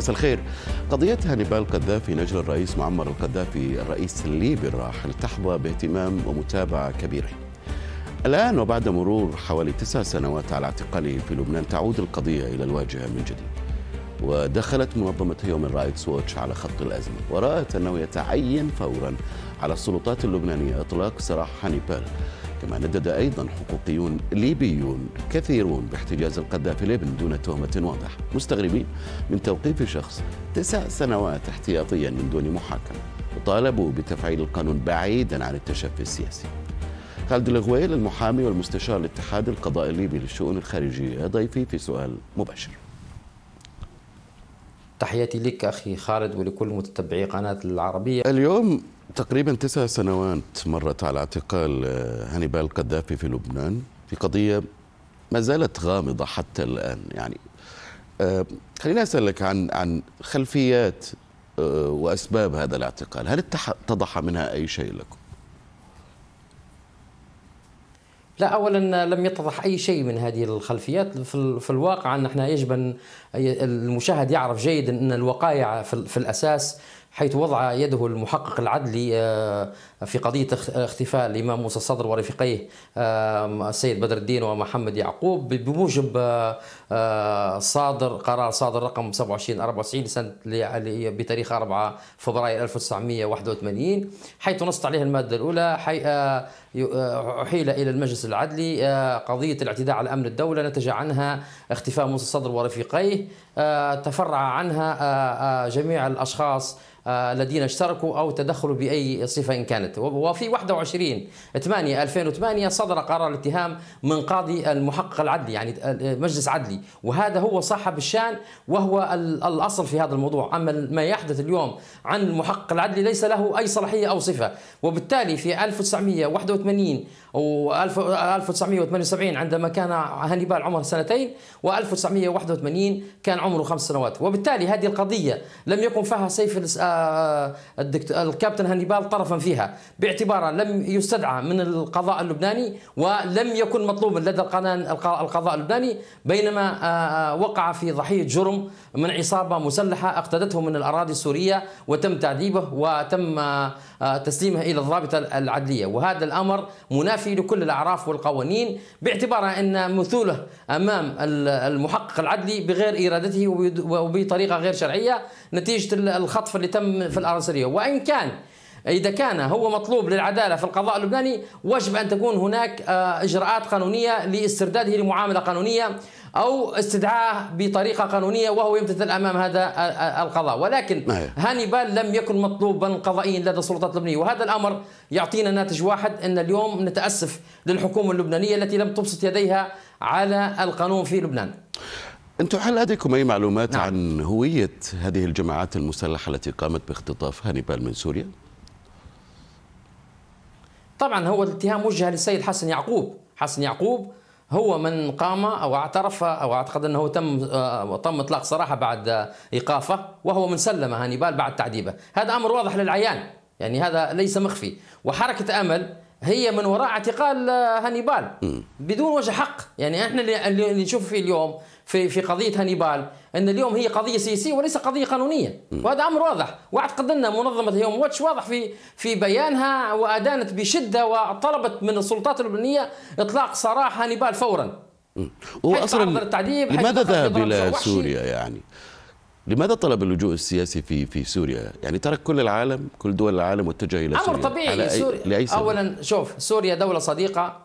مساء الخير قضية هانيبال قذافي نجل الرئيس معمر القذافي الرئيس الليبي الراحل تحظى باهتمام ومتابعة كبيرة الآن وبعد مرور حوالي تسع سنوات على اعتقاله في لبنان تعود القضية إلى الواجهة من جديد ودخلت منظمة هيومن رايتس ووتش على خط الأزمة ورأت أنه يتعين فورا على السلطات اللبنانية إطلاق سراح هانيبال كما ندد أيضا حقوقيون ليبيون كثيرون باحتجاز القذافي الابن دون تهمة واضحة مستغربين من توقيف شخص تسع سنوات احتياطيا من دون محاكمة وطالبوا بتفعيل القانون بعيدا عن التشفي السياسي خالد الغويل المحامي والمستشار لاتحاد القضاء الليبي للشؤون الخارجية ضيفي في سؤال مباشر تحياتي لك أخي خالد ولكل متتبعي قناة العربية اليوم تقريبا تسع سنوات مرت على اعتقال آه، هانيبال القذافي في لبنان في قضية ما زالت غامضة حتى الآن يعني آه، خليني أسألك عن عن خلفيات آه، وأسباب هذا الاعتقال هل اتضح منها أي شيء لكم؟ لا اولا لم يتضح اي شيء من هذه الخلفيات في الواقع ان احنا يجب ان المشاهد يعرف جيدا ان الوقائع في الاساس حيث وضع يده المحقق العدلي آه، في قضية اختفاء الإمام موسى الصدر ورفيقيه السيد بدر الدين ومحمد يعقوب بموجب آه، آه، صادر قرار صادر رقم 2794 سنة بتاريخ 4 فبراير 1981 حيث نصت عليها المادة الأولى أحيل آه، إلى المجلس العدلي قضية الاعتداء على أمن الدولة نتج عنها اختفاء موسى الصدر ورفيقيه تفرع عنها جميع الأشخاص الذين اشتركوا أو تدخلوا بأي صفة إن كانت الثالث وفي 21 8 2008 صدر قرار الاتهام من قاضي المحقق العدلي يعني مجلس عدلي وهذا هو صاحب الشان وهو الاصل في هذا الموضوع اما ما يحدث اليوم عن المحقق العدلي ليس له اي صلاحيه او صفه وبالتالي في 1981 و1978 عندما كان هانيبال عمره سنتين و1981 كان عمره خمس سنوات وبالتالي هذه القضية لم يكن فيها سيف آه، الكابتن هانيبال طرفا فيها باعتباره لم يستدعى من القضاء اللبناني ولم يكن مطلوبا لدى القضاء اللبناني بينما آه، آه، وقع في ضحية جرم من عصابة مسلحة اقتدته من الأراضي السورية وتم تعذيبه وتم تسليمه إلى الضابطة العدلية وهذا الأمر منافي الكافي لكل الأعراف والقوانين باعتبارها أن مثوله أمام المحقق العدلي بغير إرادته وبطريقة غير شرعية نتيجة الخطف اللي تم في الارنسريه وإن كان إذا كان هو مطلوب للعدالة في القضاء اللبناني وجب أن تكون هناك آه، إجراءات قانونية لاسترداده لمعاملة قانونية أو استدعاه بطريقة قانونية وهو يمتثل أمام هذا القضاء ولكن نعم. هانيبال لم يكن مطلوبا قضائيا لدى السلطات اللبنانية وهذا الأمر يعطينا ناتج واحد أن اليوم نتأسف للحكومة اللبنانية التي لم تبسط يديها على القانون في لبنان أنتم هل لديكم أي معلومات نعم. عن هوية هذه الجماعات المسلحة التي قامت باختطاف هانيبال من سوريا؟ طبعا هو الاتهام وجه للسيد حسن يعقوب حسن يعقوب هو من قام او اعترف او اعتقد انه تم آه، تم اطلاق صراحه بعد ايقافه وهو من سلم هانيبال بعد تعذيبه، هذا امر واضح للعيان، يعني هذا ليس مخفي، وحركه امل هي من وراء اعتقال آه، هانيبال بدون وجه حق، يعني احنا اللي نشوف فيه اليوم في في قضيه هانيبال ان اليوم هي قضيه سياسيه وليس قضيه قانونيه وهذا امر واضح واعتقد ان منظمه هيوم واتش واضح في في بيانها وادانت بشده وطلبت من السلطات اللبنانيه اطلاق سراح هانيبال فورا هو اصلا التعذيب لماذا ذهب الى سوريا يعني لماذا طلب اللجوء السياسي في في سوريا؟ يعني ترك كل العالم، كل دول العالم واتجه الى سوريا. امر طبيعي أي... سوريا لأي سبب؟ اولا شوف سوريا دوله صديقه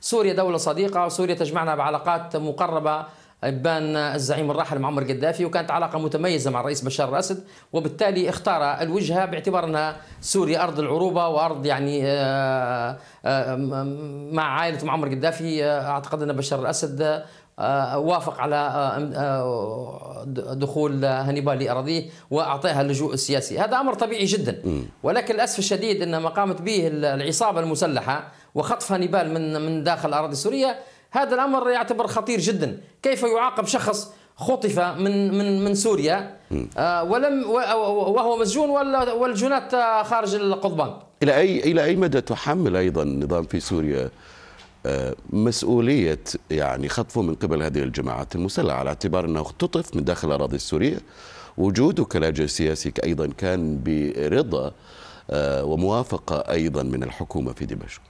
سوريا دولة صديقة وسوريا تجمعنا بعلاقات مقربة بان الزعيم الراحل معمر قدافي وكانت علاقه متميزه مع الرئيس بشار الاسد وبالتالي اختار الوجهه باعتبار انها سوريا ارض العروبه وارض يعني آه، آه، مع عائله معمر قدافي آه، اعتقد ان بشار الاسد وافق على دخول هنيبال لاراضيه واعطاها اللجوء السياسي، هذا امر طبيعي جدا ولكن للاسف الشديد ان ما قامت به العصابه المسلحه وخطف هنيبال من من داخل الاراضي السوريه هذا الامر يعتبر خطير جدا كيف يعاقب شخص خطف من من من سوريا آه، ولم وهو مسجون والجنات خارج القضبان الى اي الى اي مدى تحمل ايضا النظام في سوريا آه، مسؤوليه يعني خطفه من قبل هذه الجماعات المسلحه على اعتبار انه اختطف من داخل الاراضي السوريه وجوده كلاجئ سياسي ايضا كان برضا آه، وموافقه ايضا من الحكومه في دمشق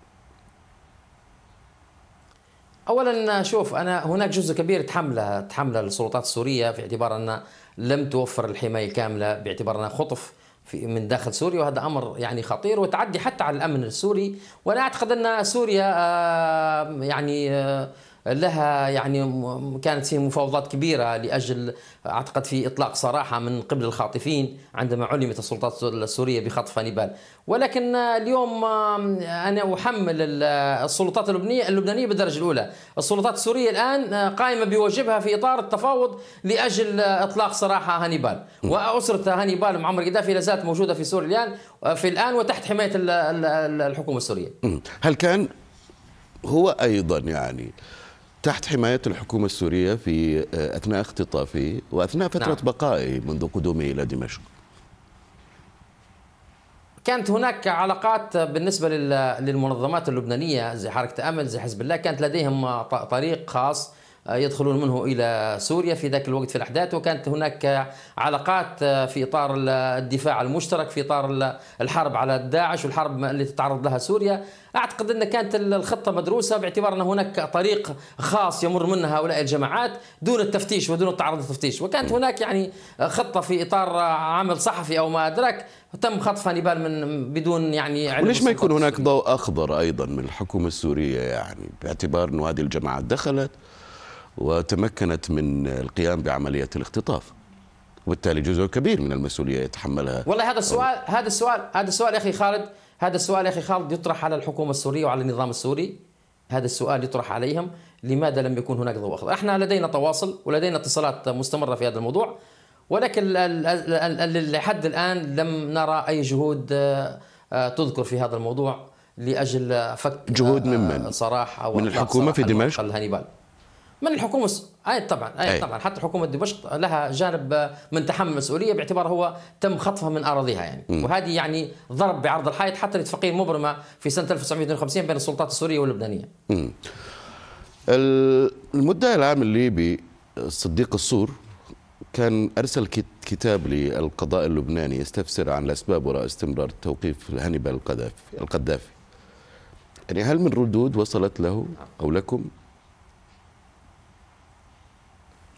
اولا شوف انا هناك جزء كبير تحمله تحمله السلطات السوريه في اعتبار ان لم توفر الحمايه الكامله باعتبار انها خطف في من داخل سوريا وهذا امر يعني خطير وتعدي حتى على الامن السوري وانا اعتقد ان سوريا آه، يعني آه، لها يعني كانت في مفاوضات كبيره لاجل اعتقد في اطلاق صراحه من قبل الخاطفين عندما علمت السلطات السوريه بخطف هانيبال ولكن اليوم انا احمل السلطات اللبنيه اللبنانيه بالدرجه الاولى السلطات السوريه الان آه، قائمه بواجبها في اطار التفاوض لاجل اطلاق سراح هانيبال واسره هانيبال معمر قدافي لا زالت موجوده في سوريا الان آه، في الان وتحت حمايه الحكومه السوريه هل كان هو ايضا يعني تحت حماية الحكومة السورية في آه، أثناء اختطافه وأثناء فترة نعم. بقائه منذ قدومه إلى دمشق كانت هناك علاقات بالنسبة للمنظمات اللبنانية زي حركة أمل زي حزب الله كانت لديهم طريق خاص آه، يدخلون منه إلى سوريا في ذاك الوقت في الأحداث وكانت هناك علاقات آه، في إطار الدفاع المشترك في إطار الحرب على داعش والحرب التي تتعرض لها سوريا أعتقد أن كانت الخطة مدروسة باعتبار أن هناك طريق خاص يمر منه هؤلاء الجماعات دون التفتيش ودون التعرض للتفتيش وكانت هناك يعني خطة في إطار عمل صحفي أو ما أدرك تم خطف هانيبال من بدون يعني علم وليش ما يكون هناك ضوء أخضر أيضا من الحكومة السورية يعني باعتبار أنه هذه الجماعات دخلت وتمكنت من القيام بعملية الاختطاف وبالتالي جزء كبير من المسؤولية يتحملها والله هذا السؤال هذا السؤال هذا السؤال يا أخي خالد هذا السؤال يا أخي خالد يطرح على الحكومة السورية وعلى النظام السوري هذا السؤال يطرح عليهم لماذا لم يكون هناك ضوء أخضر احنا لدينا تواصل ولدينا اتصالات مستمرة في هذا الموضوع ولكن لحد الآن لم نرى أي جهود آه، آه، تذكر في هذا الموضوع لأجل فك جهود ممن؟ آه، صراحة من الحكومة في دمشق؟ الهنيبال من الحكومه اي طبعا اي, طبعا حتى حكومه دمشق لها جانب آه، من تحمل المسؤوليه باعتبار هو تم خطفها من اراضيها يعني م. وهذه يعني ضرب بعرض الحائط حتى الاتفاقيه المبرمه في سنه 1952 بين السلطات السوريه واللبنانيه. م. المدعي العام الليبي الصديق السور كان ارسل كتاب للقضاء اللبناني يستفسر عن الاسباب وراء استمرار توقيف هانيبال القذافي القذافي يعني هل من ردود وصلت له او لكم؟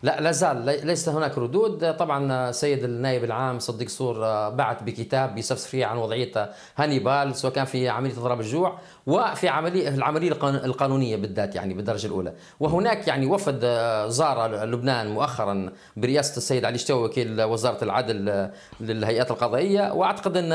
لا لا زال ليس هناك ردود طبعا سيد النائب العام صديق صور آه، بعث بكتاب بصفصف فيه عن وضعيه هانيبال سواء كان في عمليه اضراب الجوع وفي عمليه العمليه القانونيه بالذات يعني بالدرجه الاولى وهناك يعني وفد آه، زار لبنان مؤخرا برئاسه السيد علي شتوي وكيل وزاره العدل آه، للهيئات القضائيه واعتقد ان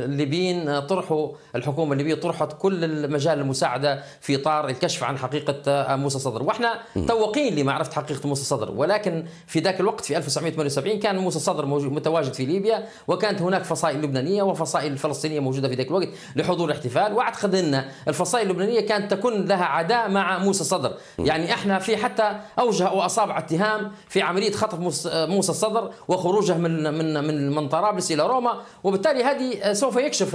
الليبيين طرحوا الحكومه الليبيه طرحت كل المجال المساعده في اطار الكشف عن حقيقه موسى صدر واحنا توقين لمعرفه حقيقه موسى صدر الصدر ولكن في ذاك الوقت في 1978 كان موسى الصدر موجود متواجد في ليبيا وكانت هناك فصائل لبنانيه وفصائل فلسطينيه موجوده في ذاك الوقت لحضور الاحتفال واعتقد ان الفصائل اللبنانيه كانت تكون لها عداء مع موسى الصدر يعني احنا في حتى اوجه واصابع اتهام في عمليه خطف موسى الصدر وخروجه من من من, من طرابلس الى روما وبالتالي هذه سوف يكشف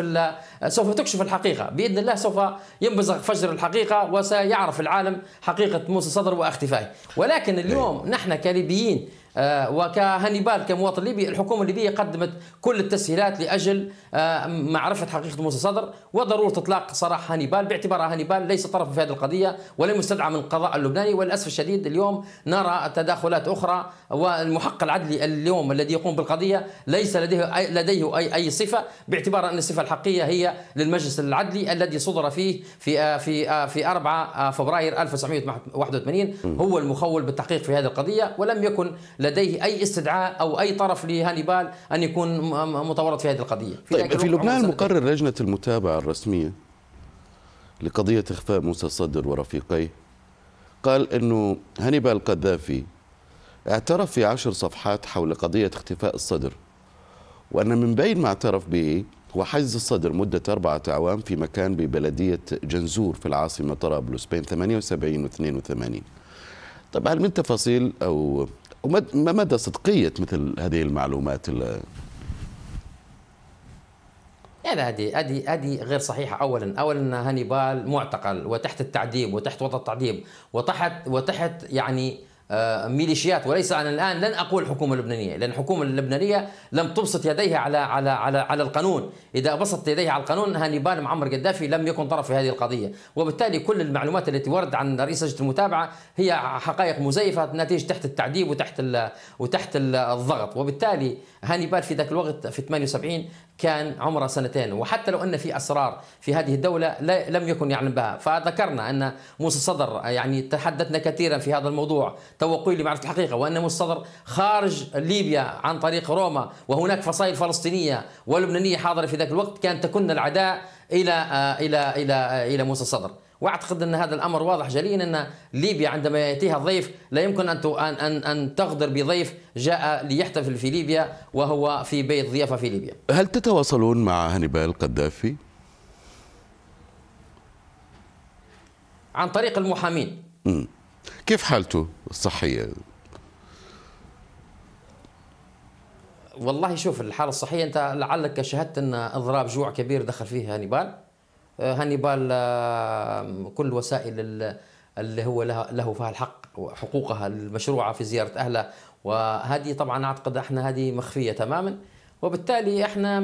سوف تكشف الحقيقه باذن الله سوف ينبزغ فجر الحقيقه وسيعرف العالم حقيقه موسى صدر واختفائه ولكن اليوم نحن احنا كاريبيين آه، وكهانيبال كمواطن ليبي الحكومه الليبيه قدمت كل التسهيلات لاجل آه، معرفه حقيقه موسى صدر وضروره اطلاق سراح هانيبال باعتبار هانيبال ليس طرفا في هذه القضيه ولم يستدعى من القضاء اللبناني وللاسف الشديد اليوم نرى تداخلات اخرى والمحق العدلي اليوم الذي يقوم بالقضيه ليس لديه أي لديه اي اي صفه باعتبار ان الصفه الحقيقيه هي للمجلس العدلي الذي صدر فيه في آه، في في 4 فبراير 1981 هو المخول بالتحقيق في هذه القضيه ولم يكن لديه أي استدعاء أو أي طرف لهانيبال أن يكون متورط في هذه القضية في طيب في لبنان مقرر لجنة المتابعة الرسمية لقضية إخفاء موسى الصدر ورفيقيه قال أنه هانيبال القذافي اعترف في عشر صفحات حول قضية اختفاء الصدر وأن من بين ما اعترف به هو حجز الصدر مدة أربعة أعوام في مكان ببلدية جنزور في العاصمة طرابلس بين 78 و 82 طبعا من تفاصيل أو وما مدى صدقية مثل هذه المعلومات لا لا يعني هذه هذه هذه غير صحيحه اولا اولا هانيبال معتقل وتحت التعذيب وتحت وضع التعذيب وتحت وتحت يعني آه، ميليشيات وليس انا الان لن اقول الحكومه اللبنانيه لان الحكومه اللبنانيه لم تبسط يديها على على على على القانون اذا بسطت يديها على القانون هانيبال معمر قدافي لم يكن طرف في هذه القضيه وبالتالي كل المعلومات التي وردت عن رئيس لجنه المتابعه هي حقائق مزيفه نتيجه تحت التعذيب وتحت وتحت الضغط وبالتالي هانيبال في ذاك الوقت في 78 كان عمره سنتين وحتى لو ان في اسرار في هذه الدوله لم يكن يعلم بها فذكرنا ان موسى الصدر يعني تحدثنا كثيرا في هذا الموضوع توقعي لمعرفه الحقيقه وان موسى الصدر خارج ليبيا عن طريق روما وهناك فصائل فلسطينيه ولبنانيه حاضره في ذاك الوقت كانت تكن العداء الى الى الى الى موسى الصدر واعتقد ان هذا الامر واضح جليا ان ليبيا عندما ياتيها ضيف لا يمكن ان ان ان تغدر بضيف جاء ليحتفل في ليبيا وهو في بيت ضيافه في ليبيا. هل تتواصلون مع هانيبال القذافي؟ عن طريق المحامين. م. كيف حالته الصحيه؟ والله شوف الحاله الصحيه انت لعلك شاهدت ان اضراب جوع كبير دخل فيه هانيبال آه، هانيبال آه، كل وسائل اللي هو له فيها الحق وحقوقها المشروعه في زياره اهلها وهذه طبعا اعتقد احنا هذه مخفيه تماما وبالتالي احنا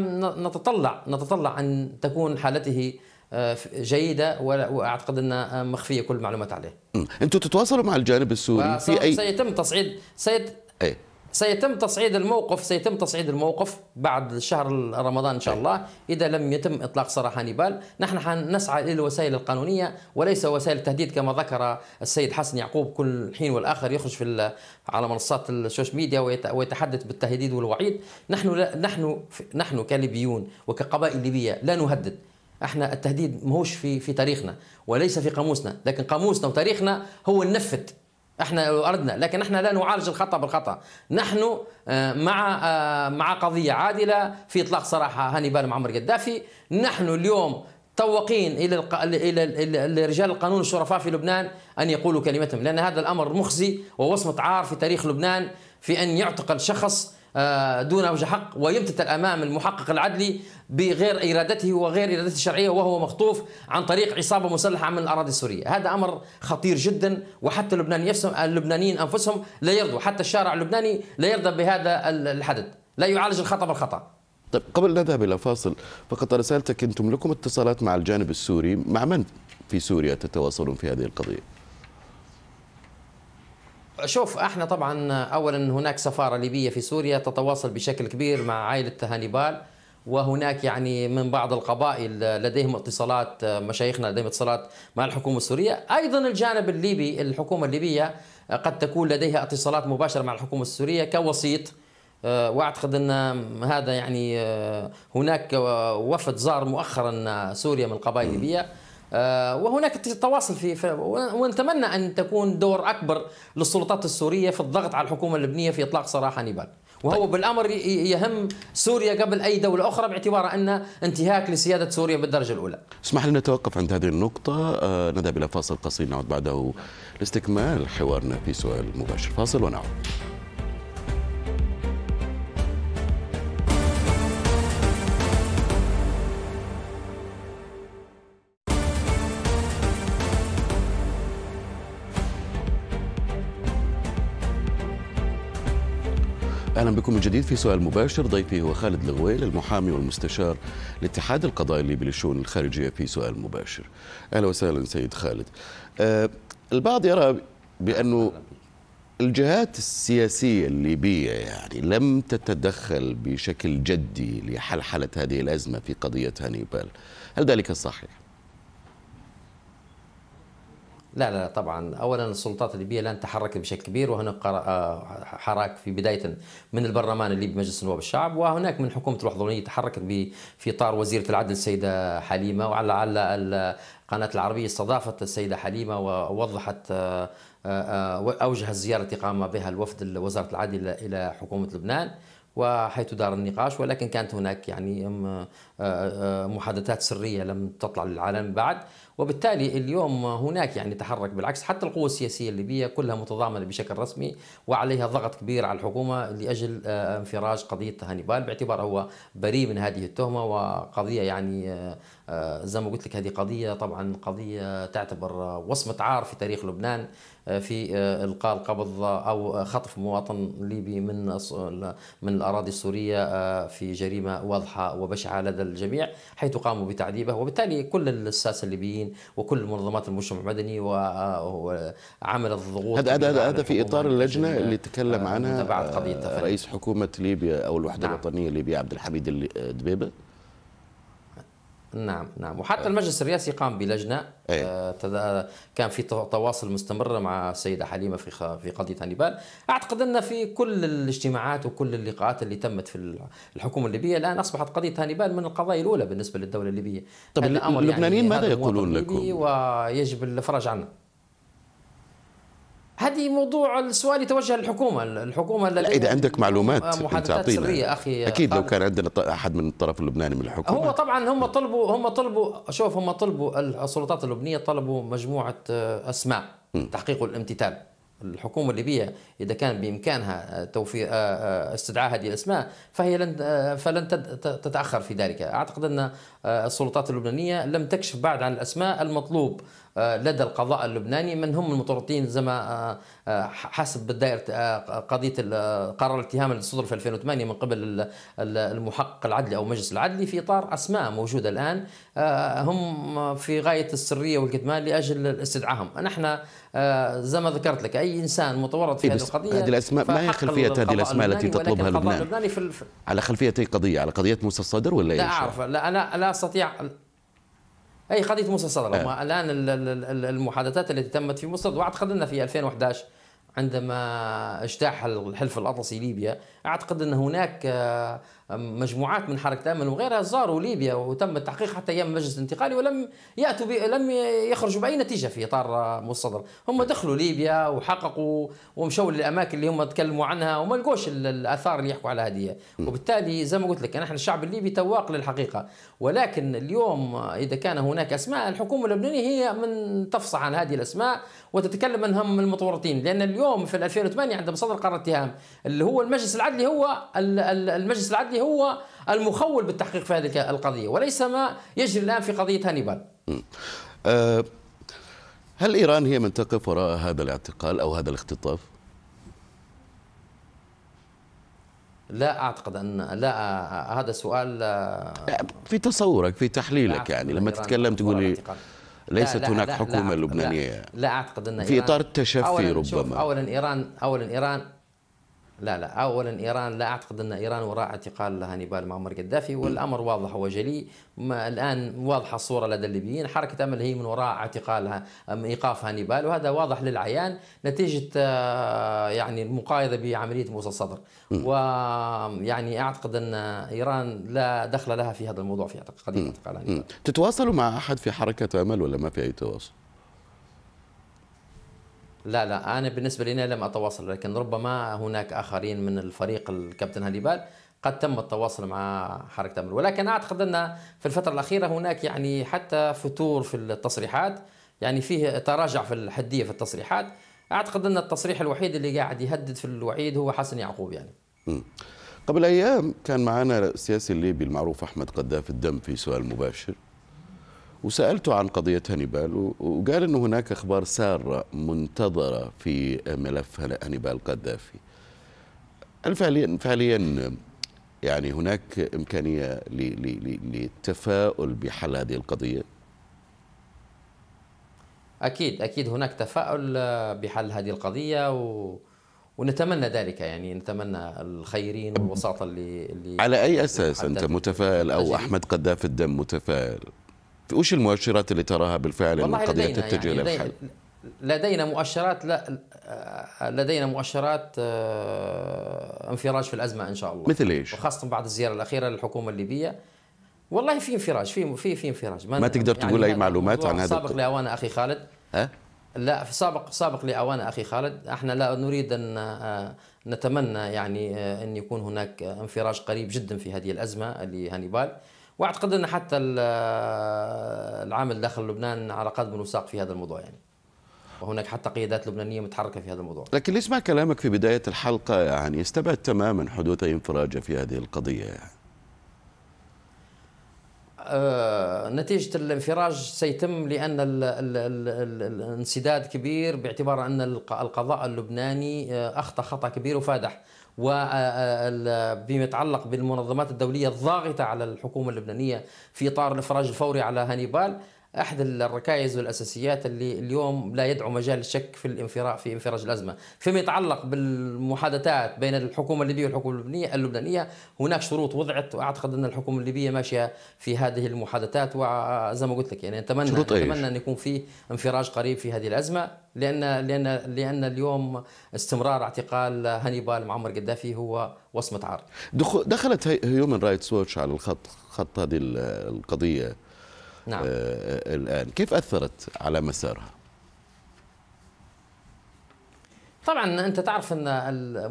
نتطلع نتطلع ان تكون حالته آه، جيده واعتقد ان مخفيه كل المعلومات عليه. انتم تتواصلوا مع الجانب السوري في اي سيتم تصعيد سيت ايه؟ سيتم تصعيد الموقف سيتم تصعيد الموقف بعد شهر رمضان ان شاء طيب. الله اذا لم يتم اطلاق سراح هانيبال نحن نسعى الى الوسائل القانونيه وليس وسائل التهديد كما ذكر السيد حسن يعقوب كل حين والاخر يخرج في على منصات السوشيال ميديا ويتحدث بالتهديد والوعيد نحن لا نحن نحن كليبيون وكقبائل ليبيه لا نهدد احنا التهديد ماهوش في في تاريخنا وليس في قاموسنا لكن قاموسنا وتاريخنا هو النفذ احنا اردنا لكن احنا لا نعالج الخطا بالخطا نحن آه، مع آه، مع قضيه عادله في اطلاق هاني هانيبال معمر قدافي نحن اليوم توقين الى الى رجال القانون الشرفاء في لبنان ان يقولوا كلمتهم لان هذا الامر مخزي ووصمه عار في تاريخ لبنان في ان يعتقل شخص آه، دون وجه حق ويمتثل امام المحقق العدلي بغير ارادته وغير ارادته الشرعيه وهو مخطوف عن طريق عصابه مسلحه من الاراضي السوريه، هذا امر خطير جدا وحتى اللبنانيين نفسهم اللبنانيين انفسهم لا يرضوا، حتى الشارع اللبناني لا يرضى بهذا الحدث، لا يعالج الخطا بالخطا. طيب قبل لا نذهب الى فاصل فقط رسالتك انتم لكم اتصالات مع الجانب السوري، مع من في سوريا تتواصلون في هذه القضيه؟ شوف احنا طبعا اولا هناك سفاره ليبيه في سوريا تتواصل بشكل كبير مع عائله هانيبال وهناك يعني من بعض القبائل لديهم اتصالات مشايخنا لديهم اتصالات مع الحكومه السوريه، ايضا الجانب الليبي الحكومه الليبيه قد تكون لديها اتصالات مباشره مع الحكومه السوريه كوسيط آه، واعتقد ان هذا يعني آه، هناك آه، وفد زار مؤخرا سوريا من القبائل الليبيه آه، وهناك تواصل في ونتمنى ان تكون دور اكبر للسلطات السوريه في الضغط على الحكومه اللبنيه في اطلاق سراح هانيبال وهو طيب. بالامر يهم سوريا قبل اي دوله اخرى باعتبار ان انتهاك لسياده سوريا بالدرجه الاولى. اسمح لنا نتوقف عند هذه النقطه آه نذهب الى فاصل قصير نعود بعده لاستكمال حوارنا في سؤال مباشر فاصل ونعود. اهلا بكم من جديد في سؤال مباشر ضيفي هو خالد الغويل المحامي والمستشار لاتحاد القضاء الليبي للشؤون الخارجيه في سؤال مباشر. اهلا وسهلا سيد خالد. أه البعض يرى بانه الجهات السياسيه الليبيه يعني لم تتدخل بشكل جدي لحلحله هذه الازمه في قضيه هانيبال. هل ذلك صحيح؟ لا لا طبعا اولا السلطات الليبيه الان تحركت بشكل كبير وهناك آه، حراك في بدايه من البرلمان الليبي مجلس النواب الشعب وهناك من حكومه الوحدانيه تحركت في اطار وزيره العدل السيده حليمه وعلى على القناه العربيه استضافت السيده حليمه ووضحت آه، آه، اوجه الزياره التي قام بها الوفد وزاره العدل الى حكومه لبنان وحيث دار النقاش ولكن كانت هناك يعني محادثات سرية لم تطلع للعالم بعد وبالتالي اليوم هناك يعني تحرك بالعكس حتى القوى السياسية الليبية كلها متضامنة بشكل رسمي وعليها ضغط كبير على الحكومة لأجل آه، انفراج قضية هانيبال باعتبار هو بريء من هذه التهمة وقضية يعني آه، آه، زي ما قلت لك هذه قضية طبعا قضية تعتبر وصمة عار في تاريخ لبنان في إلقاء القبض أو خطف مواطن ليبي من من الأراضي السورية في جريمة واضحة وبشعة لدى الجميع حيث قاموا بتعذيبه وبالتالي كل الساسه الليبيين وكل منظمات المجتمع المدني وعمل الضغوط هذا هذا هذا في اطار اللجنه اللي تكلم آه، عنها آه، رئيس حكومه ليبيا او الوحده نعم. الوطنيه الليبيه عبد الحميد الدبيبه نعم نعم وحتى آه. المجلس الرئاسي قام بلجنه أيه. آه، كان في تواصل مستمر مع السيده حليمه في في قضيه هانيبال اعتقد ان في كل الاجتماعات وكل اللقاءات اللي تمت في الحكومه الليبيه الان اصبحت قضيه هانيبال من القضايا الاولى بالنسبه للدوله الليبيه طيب اللبنانيين يعني ماذا يقولون لكم ويجب الافراج عنه هذه موضوع السؤال يتوجه للحكومه الحكومه لا اذا عندك معلومات آه، محادثات سريه اخي اكيد لو آه. كان عندنا احد من الطرف اللبناني من الحكومه هو طبعا هم طلبوا هم طلبوا شوف هم طلبوا السلطات اللبنانيه طلبوا مجموعه آه، اسماء تحقيق الامتثال الحكومه الليبيه اذا كان بامكانها توفير استدعاء هذه الاسماء فهي لن فلن تتاخر في ذلك اعتقد ان السلطات اللبنانيه لم تكشف بعد عن الاسماء المطلوب آه، لدى القضاء اللبناني من هم المتورطين زي ما آه، آه، حسب بالدائرة قضيه قرار الاتهام اللي صدر في 2008 من قبل المحقق العدلي او مجلس العدلي في اطار اسماء موجوده الان هم في غايه السريه والكتمان لاجل استدعائهم نحن زي ما ذكرت لك اي انسان متورط في هذه القضيه هذه الاسماء ما هي خلفيه هذه الاسماء التي تطلبها لبنان في على خلفيه اي قضيه على قضيه موسى الصدر ولا لا اعرف لا انا لا استطيع اي قضيه مصر صدر آه. الان المحادثات التي تمت في مصر واعتقد ان في 2011 عندما اجتاح الحلف الاطلسي ليبيا اعتقد ان هناك آه، مجموعات من حركه امل وغيرها زاروا ليبيا وتم التحقيق حتى ايام المجلس الانتقالي ولم ياتوا ب... لم يخرجوا باي نتيجه في اطار آه، مستدر، هم دخلوا ليبيا وحققوا ومشوا للاماكن اللي هم تكلموا عنها وما لقوش الاثار اللي يحكوا على هذه، وبالتالي زي ما قلت لك نحن الشعب الليبي تواق للحقيقه، ولكن اليوم آه، اذا كان هناك اسماء الحكومه اللبنانيه هي من تفصح عن هذه الاسماء وتتكلم انهم المتورطين، لان اليوم في 2008 عندما صدر قرار اتهام اللي هو المجلس العام العدلي هو المجلس العدلي هو المخول بالتحقيق في هذه القضيه وليس ما يجري الان في قضيه هانيبال. أه، هل ايران هي من تقف وراء هذا الاعتقال او هذا الاختطاف؟ لا اعتقد ان لا هذا سؤال آه، في تصورك في تحليلك يعني لما تتكلم تقول ليست لا هناك لا حكومه لا لبنانيه لا, لا اعتقد ان في اطار التشفي أولاً ربما اولا ايران اولا ايران لا لا اولا ايران لا اعتقد ان ايران وراء اعتقال هانيبال معمر قدافي والامر واضح وجلي ما الان واضحه الصوره لدى الليبيين حركه امل هي من وراء اعتقالها ايقاف هانيبال وهذا واضح للعيان نتيجه آه، يعني المقايضه بعمليه موسى الصدر ويعني اعتقد ان ايران لا دخل لها في هذا الموضوع في قضيه اعتقال هانيبال تتواصلوا مع احد في حركه امل ولا ما في اي تواصل؟ لا لا انا بالنسبه لي لم اتواصل لكن ربما هناك اخرين من الفريق الكابتن هانيبال قد تم التواصل مع حركه امل ولكن اعتقد ان في الفتره الاخيره هناك يعني حتى فتور في التصريحات يعني فيه تراجع في الحديه في التصريحات اعتقد ان التصريح الوحيد اللي قاعد يهدد في الوعيد هو حسن يعقوب يعني قبل ايام كان معنا السياسي الليبي المعروف احمد قذافي الدم في سؤال مباشر وسألته عن قضية هانيبال وقال أن هناك أخبار سارة منتظرة في ملف هانيبال قذافي هل فعليا, فعليا يعني هناك إمكانية للتفاؤل بحل هذه القضية؟ أكيد أكيد هناك تفاؤل بحل هذه القضية و... ونتمنى ذلك يعني نتمنى الخيرين والوساطة اللي, اللي على أي أساس أنت متفائل أو أحمد قذافي الدم متفائل؟ وش المؤشرات اللي تراها بالفعل ان القضيه لا تتجه يعني الحل؟ لدينا مؤشرات لا لدينا مؤشرات آه، انفراج في الازمه ان شاء الله مثل ايش؟ وخاصه بعد الزياره الاخيره للحكومه الليبيه والله في انفراج في في في انفراج ما, ما تقدر يعني تقول اي معلومات عن هذا سابق لاوان اخي خالد ها؟ لا سابق سابق لاوان اخي خالد احنا لا نريد ان آه، نتمنى يعني آه، ان يكون هناك انفراج قريب جدا في هذه الازمه لهانيبال واعتقد ان حتى آه، العامل داخل لبنان على قدم وساق في هذا الموضوع يعني وهناك حتى قيادات لبنانيه متحركه في هذا الموضوع لكن ليسمع كلامك في بدايه الحلقه يعني استبعد تماما حدوث اي انفراجه في هذه القضيه يعني. آه نتيجة الانفراج سيتم لأن الانسداد كبير باعتبار أن القضاء اللبناني آه، أخطأ خطأ كبير وفادح وبما يتعلق بالمنظمات الدولية الضاغطة على الحكومة اللبنانية في إطار الإفراج الفوري على هانيبال احد الركائز والاساسيات اللي اليوم لا يدعو مجال الشك في الانفراج في انفراج الازمه، فيما يتعلق بالمحادثات بين الحكومه الليبيه والحكومه اللبنيه اللبنانيه هناك شروط وضعت واعتقد ان الحكومه الليبيه ماشيه في هذه المحادثات وزي ما قلت لك يعني اتمنى اتمنى ان يكون في انفراج قريب في هذه الازمه لان لان لان اليوم استمرار اعتقال هانيبال معمر قدافي هو وصمه عار. دخلت هيومن رايتس ووتش على الخط خط هذه القضيه نعم. آه، الآن كيف أثرت على مسارها؟ طبعا انت تعرف ان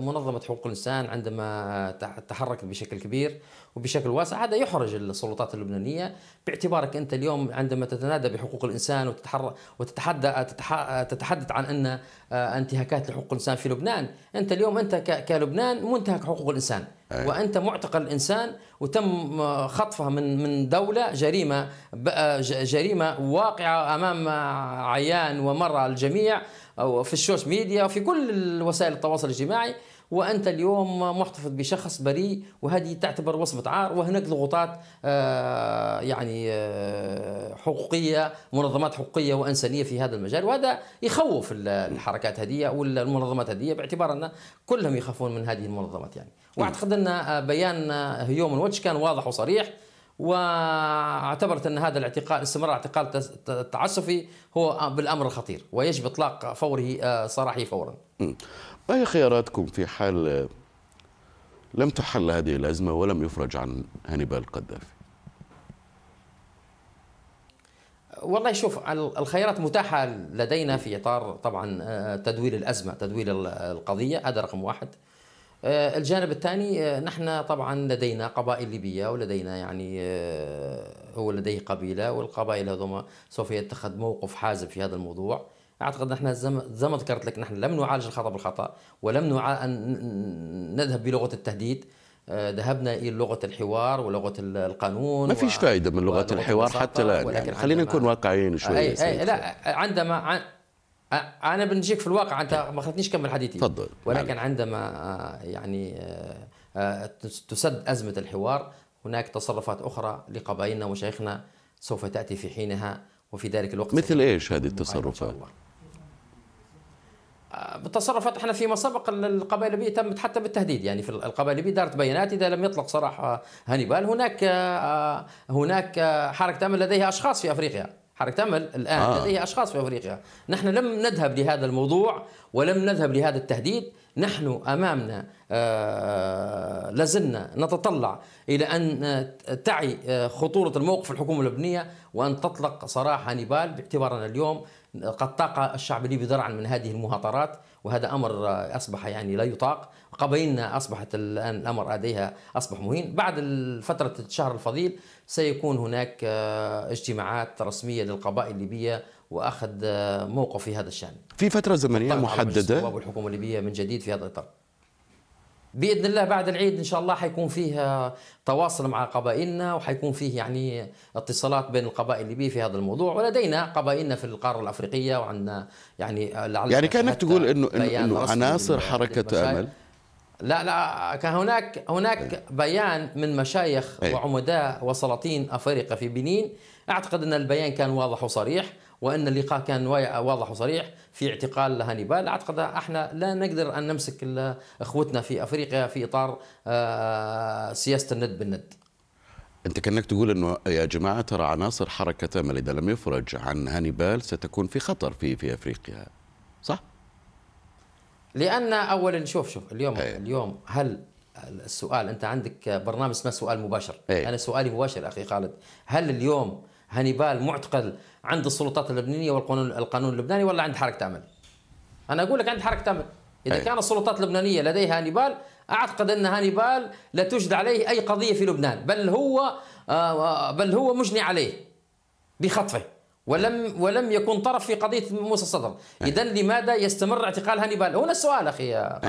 منظمه حقوق الانسان عندما تحركت بشكل كبير وبشكل واسع هذا يحرج السلطات اللبنانيه باعتبارك انت اليوم عندما تتنادى بحقوق الانسان وتتحر وتتحدى تتحدث عن ان آه، انتهاكات لحقوق الانسان في لبنان، انت اليوم انت كلبنان منتهك حقوق الانسان وانت معتقل انسان وتم خطفه من من دوله جريمه آه، جريمه واقعه امام عيان ومرأة الجميع او آه، في السوشيال ميديا وفي كل وسائل التواصل الاجتماعي وانت اليوم محتفظ بشخص بريء وهذه تعتبر وصمه عار وهناك ضغوطات آه، يعني آه، حقوقيه منظمات حقوقيه وانسانيه في هذا المجال وهذا يخوف الحركات هذه او المنظمات هذه باعتبار ان كلهم يخافون من هذه المنظمات يعني واعتقد ان آه، بيان هيوم واتش كان واضح وصريح واعتبرت ان هذا الاعتقال استمرار اعتقال التعسفي هو بالامر الخطير ويجب اطلاق فوره صراحي فورا. ما هي خياراتكم في حال لم تحل هذه الأزمة ولم يفرج عن هانيبال قذافي والله شوف الخيارات متاحة لدينا في إطار طبعا آه، تدويل الأزمة تدويل القضية هذا رقم واحد آه، الجانب الثاني آه، نحن طبعا لدينا قبائل ليبية ولدينا يعني هو لديه قبيلة والقبائل هذوما سوف يتخذ موقف حازم في هذا الموضوع اعتقد نحن زي ما ذكرت لك نحن لم نعالج الخطا بالخطا ولم نع... نذهب بلغه التهديد آه، ذهبنا الى لغه الحوار ولغه القانون ما فيش و... فائده من لغه الحوار حتى الان يعني خلينا نكون واقعيين شويه أي, أي لا عندما عن... انا بنجيك في الواقع انت طيب. ما خلتنيش كمل حديثي تفضل ولكن معلوم. عندما آه، يعني آه، تسد ازمه الحوار هناك تصرفات اخرى لقبائلنا ومشايخنا سوف تاتي في حينها وفي ذلك الوقت مثل ايش هذه التصرفات؟ بالتصرفات احنا فيما سبق القبائليه تمت حتى بالتهديد يعني في القبائليه دارت بيانات اذا لم يطلق سراح هانيبال هناك آه، آه، هناك آه، حركه امل لديها اشخاص في افريقيا حركة أمل الآن آه. لديها أشخاص في أفريقيا نحن لم نذهب لهذا الموضوع ولم نذهب لهذا التهديد نحن أمامنا لازلنا نتطلع إلى أن تعي خطورة الموقف الحكومة اللبنية وأن تطلق سراح هانيبال باعتبارنا اليوم قد طاق الشعب الليبي ذرعا من هذه المهاترات وهذا امر اصبح يعني لا يطاق قبيلنا اصبحت الان الامر لديها اصبح مهين بعد فتره الشهر الفضيل سيكون هناك آه، اجتماعات رسميه للقبائل الليبيه واخذ آه، موقف في هذا الشان في فتره زمنيه محدده الحكومه الليبيه من جديد في هذا الاطار باذن الله بعد العيد ان شاء الله حيكون فيه تواصل مع قبائلنا وحيكون فيه يعني اتصالات بين القبائل الليبيه في هذا الموضوع ولدينا قبائلنا في القاره الافريقيه وعندنا يعني لعل يعني كانك تقول انه انه عناصر حركه امل لا لا كان هناك هناك إيه. بيان من مشايخ إيه. وعمداء وسلاطين افارقه في بنين اعتقد ان البيان كان واضح وصريح وان اللقاء كان واضح وصريح في اعتقال هانيبال اعتقد احنا لا نقدر ان نمسك اخوتنا في افريقيا في اطار آه، سياسه الند بالند انت كانك تقول انه يا جماعه ترى عناصر حركه تامل اذا لم يفرج عن هانيبال ستكون في خطر في في افريقيا صح لان اولا شوف شوف اليوم هي. إيه. اليوم هل السؤال انت عندك برنامج اسمه سؤال مباشر هي. إيه. انا سؤالي مباشر اخي خالد هل اليوم هانيبال معتقل عند السلطات اللبنانيه والقانون القانون اللبناني ولا عند حركه امل؟ انا اقول لك عند حركه امل اذا أي. كان السلطات اللبنانيه لديها هانيبال اعتقد ان هانيبال لا توجد عليه اي قضيه في لبنان بل هو آه، بل هو مجني عليه بخطفه ولم ولم يكن طرف في قضيه موسى صدر اذا لماذا يستمر اعتقال هانيبال هنا السؤال اخي يا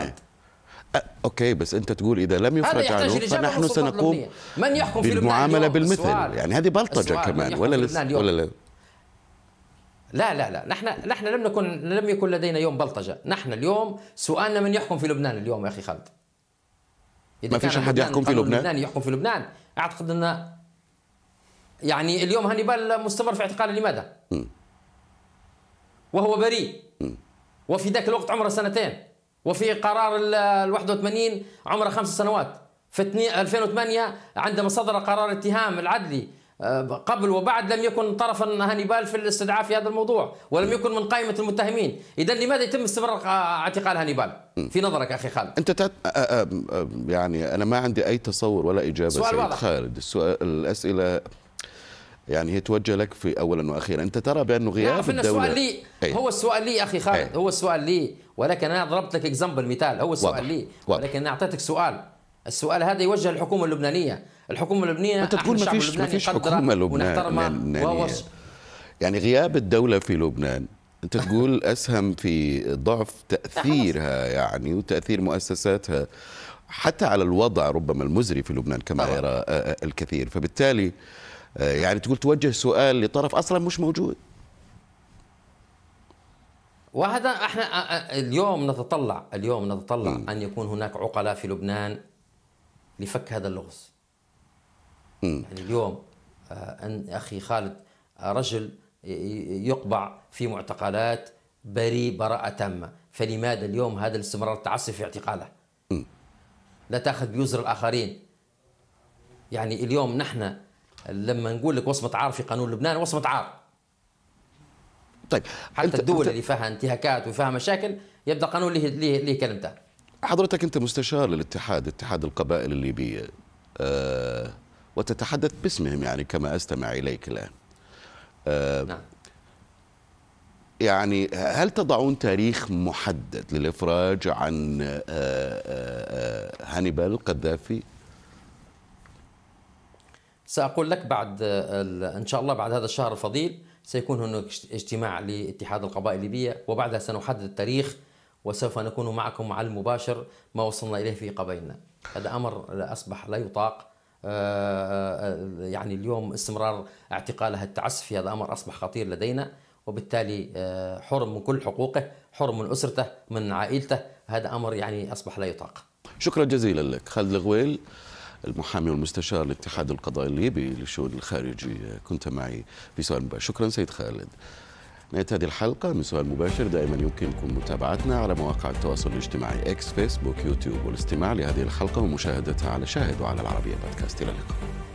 أه اوكي بس انت تقول اذا لم يفرج عنه فنحن سنقوم من يحكم في بالمعامله بالمثل السؤال. يعني هذه بلطجه كمان ولا ولا لا لا لا لا نحن نحن لم نكن لم يكن لدينا يوم بلطجه نحن اليوم سؤالنا من يحكم في لبنان اليوم يا اخي خالد ما فيش احد يحكم في لبنان لبنان يحكم في لبنان اعتقد ان يعني اليوم هانيبال مستمر في اعتقاله لماذا وهو بريء وفي ذاك الوقت عمره سنتين وفي قرار ال 81 عمره خمس سنوات في 2008 عندما صدر قرار اتهام العدلي آه، قبل وبعد لم يكن طرفا هانيبال في الاستدعاء في هذا الموضوع ولم يكن من قائمه المتهمين اذا لماذا يتم استمرار آه، اعتقال هانيبال في نظرك اخي خالد انت تت... آه، يعني انا ما عندي اي تصور ولا اجابه سؤال سيد واضح. خالد السؤال الاسئله يعني هي توجه لك في اولا واخيرا انت ترى بانه غياب نعم، الدوله السؤال لي أي. هو السؤال لي اخي خالد أي. هو السؤال لي ولكن انا ضربت لك اكزامبل مثال هو السؤال واضح. لي ولكن انا اعطيتك سؤال السؤال هذا يوجه الحكومة اللبنانيه الحكومه اللبنانيه انت تقول ما فيش ما فيش حكومه لبنانيه يعني غياب الدوله في لبنان انت تقول اسهم في ضعف تاثيرها يعني وتاثير مؤسساتها حتى على الوضع ربما المزري في لبنان كما يرى آه، آه، الكثير فبالتالي آه، يعني تقول توجه سؤال لطرف اصلا مش موجود وهذا احنا اليوم نتطلع اليوم نتطلع ان يكون هناك عقلاء في لبنان لفك هذا اللغز يعني اليوم آه، أن أخي خالد آه، رجل يقبع في معتقلات بريء براءة تامة فلماذا اليوم هذا الاستمرار التعصي في اعتقاله لا تأخذ بيوزر الآخرين يعني اليوم نحن لما نقول لك وصمة عار في قانون لبنان وصمة عار طيب حتى الدول اللي فيها انتهاكات وفيها مشاكل يبدا قانون ليه ليه, ليه كلمته حضرتك أنت مستشار للاتحاد اتحاد القبائل الليبية أه وتتحدث باسمهم يعني كما أستمع إليك الآن أه نعم. يعني هل تضعون تاريخ محدد للإفراج عن آه، آه، آه، هانيبال القذافي؟ سأقول لك بعد إن شاء الله بعد هذا الشهر الفضيل سيكون هناك اجتماع لاتحاد القبائل الليبية وبعدها سنحدد التاريخ وسوف نكون معكم على المباشر ما وصلنا إليه في قبيلنا هذا أمر أصبح لا يطاق آه، آه، يعني اليوم استمرار اعتقالها التعسفي هذا أمر أصبح خطير لدينا وبالتالي آه، حرم من كل حقوقه حرم من أسرته من عائلته هذا أمر يعني أصبح لا يطاق شكرا جزيلا لك خالد الغويل المحامي والمستشار لاتحاد القضاء الليبي للشؤون الخارجية كنت معي في سؤال مباشر شكرا سيد خالد نهاية هذه الحلقة من سؤال مباشر دائما يمكنكم متابعتنا على مواقع التواصل الاجتماعي اكس فيسبوك يوتيوب والاستماع لهذه الحلقة ومشاهدتها على شاهد وعلى العربية بودكاست إلى اللقاء